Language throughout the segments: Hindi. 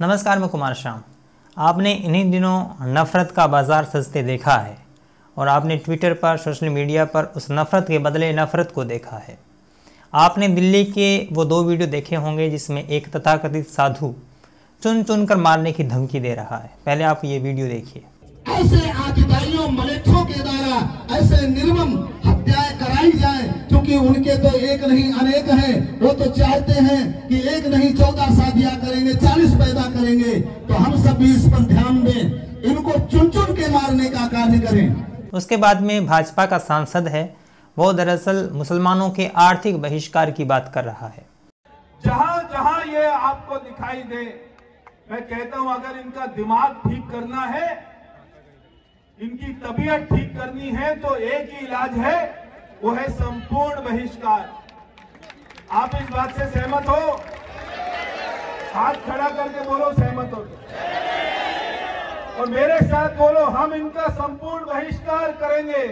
नमस्कार मैं कुमार श्याम आपने इन्हीं दिनों नफ़रत का बाज़ार सजते देखा है और आपने ट्विटर पर सोशल मीडिया पर उस नफ़रत के बदले नफ़रत को देखा है आपने दिल्ली के वो दो वीडियो देखे होंगे जिसमें एक तथाकथित साधु चुन चुन कर मारने की धमकी दे रहा है पहले आप ये वीडियो देखिए ऐसे आकिदाइयों मलेठों के द्वारा ऐसे निर्मम आई जाए क्योंकि उनके तो एक नहीं अनेक हैं वो तो चाहते हैं कि एक नहीं चौदह शादियां करेंगे चालीस पैदा करेंगे तो हम सब भी इस पर ध्यान दें इनको चुन चुन के मारने का कार्य करें उसके बाद में भाजपा का सांसद है वो दरअसल मुसलमानों के आर्थिक बहिष्कार की बात कर रहा है जहां जहां ये आपको दिखाई दे मैं कहता हूं अगर इनका दिमाग ठीक करना है इनकी तबीयत ठीक करनी है तो एक ही इलाज है वो है संपूर्ण बहिष्कार आप इस बात से सहमत हो हाथ खड़ा करके बोलो सहमत हो और मेरे साथ बोलो हम इनका संपूर्ण बहिष्कार करेंगे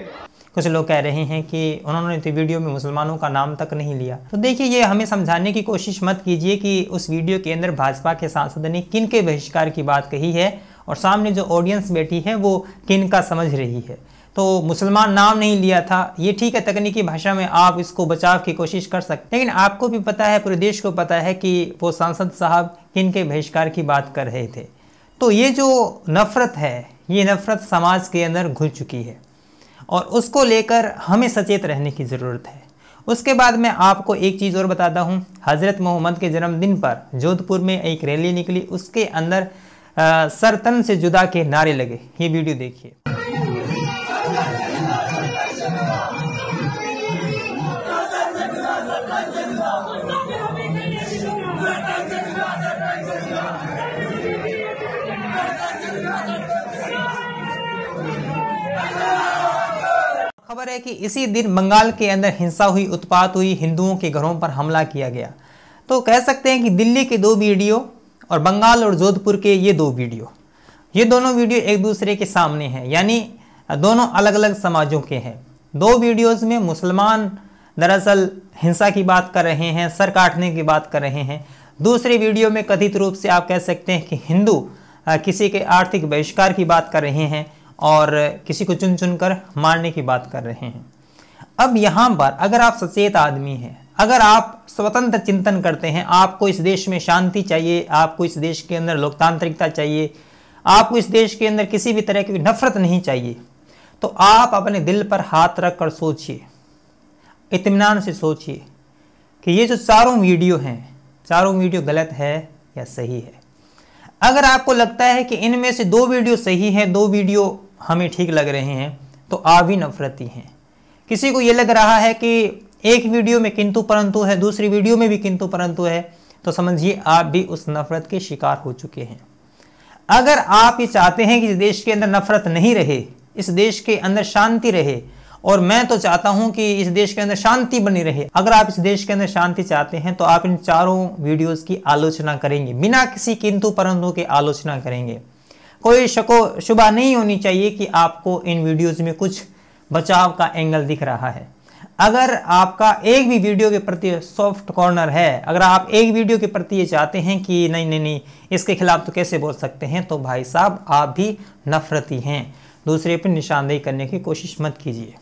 कुछ लोग कह रहे हैं कि उन्होंने तो वीडियो में मुसलमानों का नाम तक नहीं लिया तो देखिए ये हमें समझाने की कोशिश मत कीजिए कि उस वीडियो के अंदर भाजपा के सांसद ने किन के बहिष्कार की बात कही है और सामने जो ऑडियंस बैठी है वो किन का समझ रही है तो मुसलमान नाम नहीं लिया था ये ठीक है तकनीकी भाषा में आप इसको बचाव की कोशिश कर सकते लेकिन आपको भी पता है पूरे देश को पता है कि वो सांसद साहब किन के बहिष्कार की बात कर रहे थे तो ये जो नफ़रत है ये नफ़रत समाज के अंदर घुल चुकी है और उसको लेकर हमें सचेत रहने की ज़रूरत है उसके बाद मैं आपको एक चीज़ और बताता हूँ हज़रत मोहम्मद के जन्मदिन पर जोधपुर में एक रैली निकली उसके अंदर सरतन से जुदा के नारे लगे ये वीडियो देखिए खबर है कि इसी दिन बंगाल के अंदर हिंसा हुई उत्पात हुई हिंदुओं के घरों पर हमला किया गया तो कह सकते हैं कि दिल्ली के दो वीडियो और बंगाल और जोधपुर के ये दो वीडियो ये दोनों वीडियो एक दूसरे के सामने हैं यानी दोनों अलग अलग समाजों के हैं दो वीडियोस में मुसलमान दरअसल हिंसा की बात कर रहे हैं सर काटने की बात कर रहे हैं दूसरे वीडियो में कथित रूप से आप कह सकते हैं कि हिंदू किसी के आर्थिक बहिष्कार की बात कर रहे हैं और किसी को चुन चुन कर मारने की बात कर रहे हैं अब यहाँ पर अगर आप सचेत आदमी हैं अगर आप स्वतंत्र चिंतन करते हैं आपको इस देश में शांति चाहिए आपको इस देश के अंदर लोकतांत्रिकता चाहिए आपको इस देश के अंदर किसी भी तरह की नफरत नहीं चाहिए तो आप अपने दिल पर हाथ रख कर सोचिए इतमान से सोचिए कि ये जो चारों वीडियो हैं चारों वीडियो गलत है या सही है अगर आपको लगता है कि इनमें से दो वीडियो सही है दो वीडियो हमें ठीक लग रहे हैं तो आप ही नफरती हैं किसी को ये लग रहा है कि एक वीडियो में किंतु परंतु है दूसरी वीडियो में भी किंतु परंतु है तो समझिए आप भी उस नफरत के शिकार हो चुके हैं अगर आप ये चाहते हैं कि इस देश के अंदर नफरत नहीं रहे इस देश के अंदर शांति रहे और मैं तो चाहता हूं कि इस देश के अंदर शांति बनी रहे अगर आप इस देश के अंदर शांति चाहते हैं तो आप इन चारों वीडियोस की आलोचना करेंगे बिना किसी किंतु परंतु के आलोचना करेंगे कोई शको शुबा नहीं होनी चाहिए कि आपको इन वीडियोस में कुछ बचाव का एंगल दिख रहा है अगर आपका एक भी वीडियो के प्रति सॉफ्ट कॉर्नर है अगर आप एक वीडियो के प्रति ये चाहते हैं कि नहीं नहीं नहीं इसके खिलाफ तो कैसे बोल सकते हैं तो भाई साहब आप भी नफरती हैं दूसरे पर निशानदेही करने की कोशिश मत कीजिए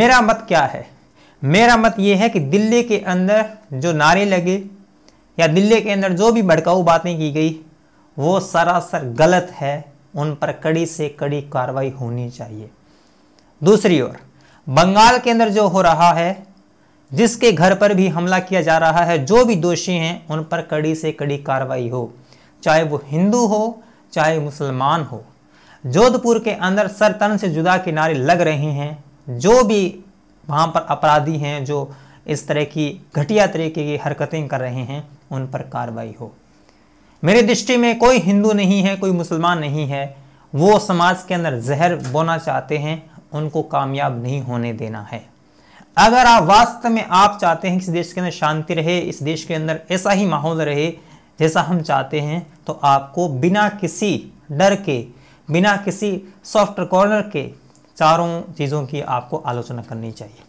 मेरा मत क्या है मेरा मत ये है कि दिल्ली के अंदर जो नारे लगे या दिल्ली के अंदर जो भी भड़काऊ बातें की गई वो सरासर गलत है उन पर कड़ी से कड़ी कार्रवाई होनी चाहिए दूसरी ओर बंगाल के अंदर जो हो रहा है जिसके घर पर भी हमला किया जा रहा है जो भी दोषी हैं उन पर कड़ी से कड़ी कार्रवाई हो चाहे वो हिंदू हो चाहे मुसलमान हो जोधपुर के अंदर सर तन से जुदा किनारे लग रहे हैं जो भी वहाँ पर अपराधी हैं जो इस तरह की घटिया तरीके की हरकतें कर रहे हैं उन पर कार्रवाई हो मेरी दृष्टि में कोई हिंदू नहीं है कोई मुसलमान नहीं है वो समाज के अंदर जहर बोना चाहते हैं उनको कामयाब नहीं होने देना है अगर आप वास्तव में आप चाहते हैं कि इस देश के अंदर शांति रहे इस देश के अंदर ऐसा ही माहौल रहे जैसा हम चाहते हैं तो आपको बिना किसी डर के बिना किसी सॉफ्ट कॉर्नर के चारों चीज़ों की आपको आलोचना करनी चाहिए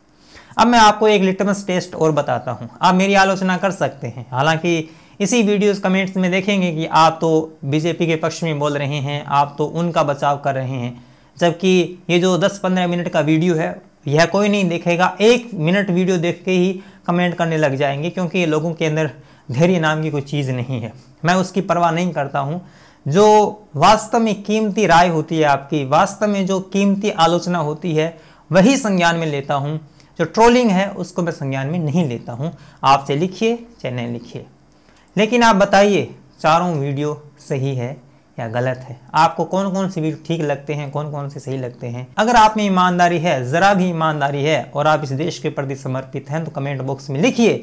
अब मैं आपको एक लिटमस टेस्ट और बताता हूँ आप मेरी आलोचना कर सकते हैं हालांकि इसी वीडियोस कमेंट्स में देखेंगे कि आप तो बीजेपी के पक्ष में बोल रहे हैं आप तो उनका बचाव कर रहे हैं जबकि ये जो 10-15 मिनट का वीडियो है यह कोई नहीं देखेगा एक मिनट वीडियो देख के ही कमेंट करने लग जाएंगे क्योंकि लोगों के अंदर धैर्य नाम की कोई चीज़ नहीं है मैं उसकी परवाह नहीं करता हूँ जो वास्तव में कीमती राय होती है आपकी वास्तव में जो कीमती आलोचना होती है वही संज्ञान में लेता हूँ जो ट्रोलिंग है उसको मैं संज्ञान में नहीं लेता हूँ आपसे लिखिए चाहे नहीं लिखिए लेकिन आप बताइए चारों वीडियो सही है या गलत है आपको कौन कौन से वीडियो ठीक लगते हैं कौन कौन से सही लगते हैं अगर आप में ईमानदारी है ज़रा भी ईमानदारी है और आप इस देश के प्रति समर्पित हैं तो कमेंट बॉक्स में लिखिए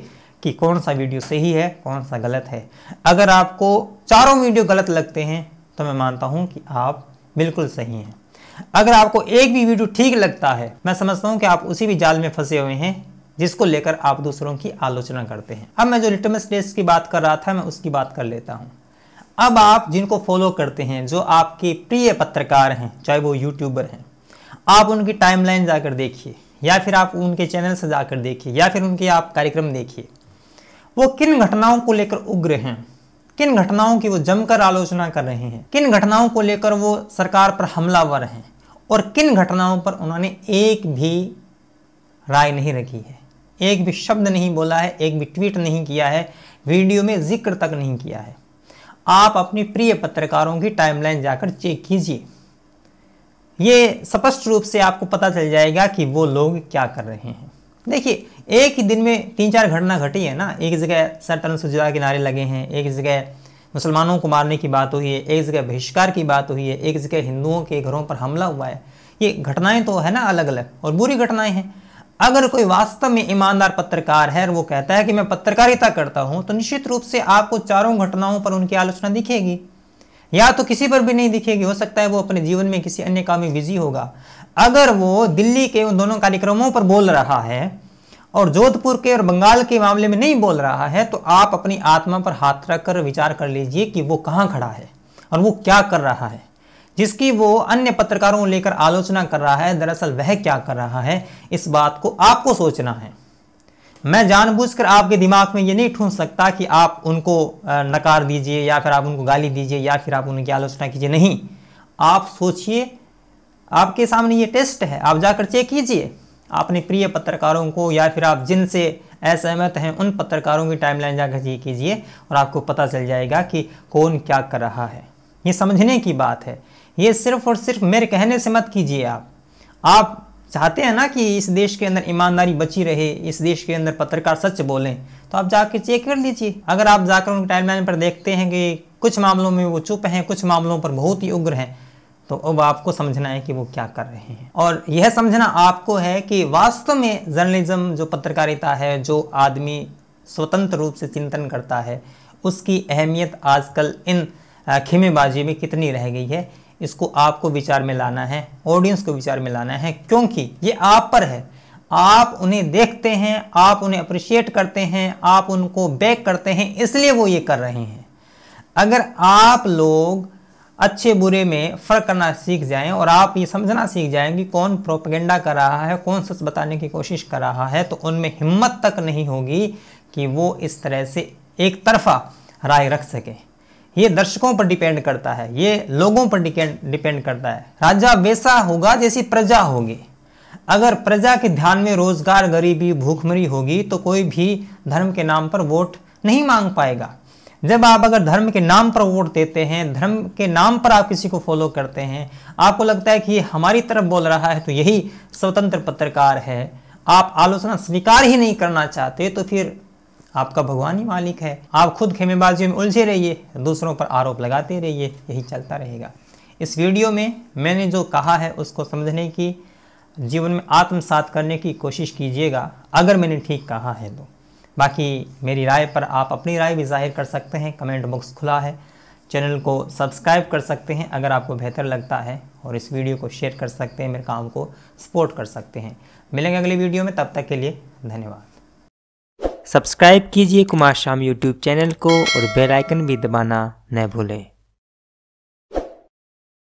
कि कौन सा वीडियो सही है कौन सा गलत है अगर आपको चारों वीडियो गलत लगते हैं तो मैं मानता हूँ कि आप बिल्कुल सही हैं अगर आपको एक भी वीडियो ठीक लगता है मैं समझता हूँ कि आप उसी भी जाल में फंसे हुए हैं जिसको लेकर आप दूसरों की आलोचना करते हैं अब मैं जो लिटमस टेस्ट की बात कर रहा था मैं उसकी बात कर लेता हूँ अब आप जिनको फॉलो करते हैं जो आपके प्रिय पत्रकार हैं चाहे वो यूट्यूबर हैं आप उनकी टाइमलाइन जाकर देखिए या फिर आप उनके चैनल से जाकर देखिए या फिर उनके आप कार्यक्रम देखिए वो किन घटनाओं को लेकर उग्र हैं किन घटनाओं की वो जमकर आलोचना कर रहे हैं किन घटनाओं को लेकर वो सरकार पर हमलावर हैं और किन घटनाओं पर उन्होंने एक भी राय नहीं रखी है एक भी शब्द नहीं बोला है एक भी ट्वीट नहीं किया है वीडियो में जिक्र तक नहीं किया है आप अपने प्रिय पत्रकारों की टाइमलाइन जाकर चेक कीजिए ये स्पष्ट रूप से आपको पता चल जाएगा कि वो लोग क्या कर रहे हैं देखिए एक ही दिन में तीन चार घटना घटी है ना एक जगह सटन सुजला के नारे लगे हैं एक जगह मुसलमानों को मारने की बात हुई है एक जगह बहिष्कार की बात हुई है एक जगह हिंदुओं के घरों पर हमला हुआ है ये घटनाएं तो है ना अलग अलग और बुरी घटनाएं हैं अगर कोई वास्तव में ईमानदार पत्रकार है और वो कहता है कि मैं पत्रकारिता करता हूं तो निश्चित रूप से आपको चारों घटनाओं पर उनकी आलोचना दिखेगी या तो किसी पर भी नहीं दिखेगी हो सकता है वो अपने जीवन में किसी अन्य काम में बिजी होगा अगर वो दिल्ली के उन दोनों कार्यक्रमों पर बोल रहा है और जोधपुर के और बंगाल के मामले में नहीं बोल रहा है तो आप अपनी आत्मा पर हाथ रखकर विचार कर लीजिए कि वो कहाँ खड़ा है और वो क्या कर रहा है जिसकी वो अन्य पत्रकारों को लेकर आलोचना कर रहा है दरअसल वह क्या कर रहा है इस बात को आपको सोचना है मैं जानबूझकर आपके दिमाग में ये नहीं ठूंस सकता कि आप उनको नकार दीजिए या फिर आप उनको गाली दीजिए या फिर आप उनकी आलोचना कीजिए नहीं आप सोचिए आपके सामने ये टेस्ट है आप जाकर चेक कीजिए अपने प्रिय पत्रकारों को या फिर आप जिनसे असहमत हैं उन पत्रकारों की टाइमलाइन जाकर चेक कीजिए और आपको पता चल जाएगा कि कौन क्या कर रहा है ये समझने की बात है ये सिर्फ और सिर्फ मेरे कहने से मत कीजिए आप आप चाहते हैं ना कि इस देश के अंदर ईमानदारी बची रहे इस देश के अंदर पत्रकार सच बोलें तो आप जाके चेक कर लीजिए अगर आप जाकर उनके टाइमलाइन पर देखते हैं कि कुछ मामलों में वो चुप हैं कुछ मामलों पर बहुत ही उग्र हैं तो अब आपको समझना है कि वो क्या कर रहे हैं और यह समझना आपको है कि वास्तव में जर्नलिज्म जो पत्रकारिता है जो आदमी स्वतंत्र रूप से चिंतन करता है उसकी अहमियत आजकल इन खेमेबाजी में कितनी रह गई है इसको आपको विचार में लाना है ऑडियंस को विचार में लाना है क्योंकि ये आप पर है आप उन्हें देखते हैं आप उन्हें अप्रिशिएट करते हैं आप उनको बैक करते हैं इसलिए वो ये कर रहे हैं अगर आप लोग अच्छे बुरे में फ़र्क करना सीख जाएं और आप ये समझना सीख जाएं कि कौन प्रोपगेंडा कर रहा है कौन सच बताने की कोशिश कर रहा है तो उनमें हिम्मत तक नहीं होगी कि वो इस तरह से एक तरफा राय रख सकें ये दर्शकों पर डिपेंड करता है ये लोगों पर डिपेंड करता है राजा वैसा होगा जैसी प्रजा होगी अगर प्रजा के ध्यान में रोजगार गरीबी भूखमरी होगी तो कोई भी धर्म के नाम पर वोट नहीं मांग पाएगा जब आप अगर धर्म के नाम पर वोट देते हैं धर्म के नाम पर आप किसी को फॉलो करते हैं आपको लगता है कि ये हमारी तरफ बोल रहा है तो यही स्वतंत्र पत्रकार है आप आलोचना स्वीकार ही नहीं करना चाहते तो फिर आपका भगवान ही मालिक है आप खुद खेमेबाजियों में उलझे रहिए दूसरों पर आरोप लगाते रहिए यही चलता रहेगा इस वीडियो में मैंने जो कहा है उसको समझने की जीवन में आत्मसात करने की कोशिश कीजिएगा अगर मैंने ठीक कहा है तो बाकी मेरी राय पर आप अपनी राय भी जाहिर कर सकते हैं कमेंट बॉक्स खुला है चैनल को सब्सक्राइब कर सकते हैं अगर आपको बेहतर लगता है और इस वीडियो को शेयर कर सकते हैं मेरे काम को सपोर्ट कर सकते हैं मिलेंगे अगले वीडियो में तब तक के लिए धन्यवाद सब्सक्राइब कीजिए कुमार श्याम यूट्यूब चैनल को और बेल आइकन भी दबाना न भूलें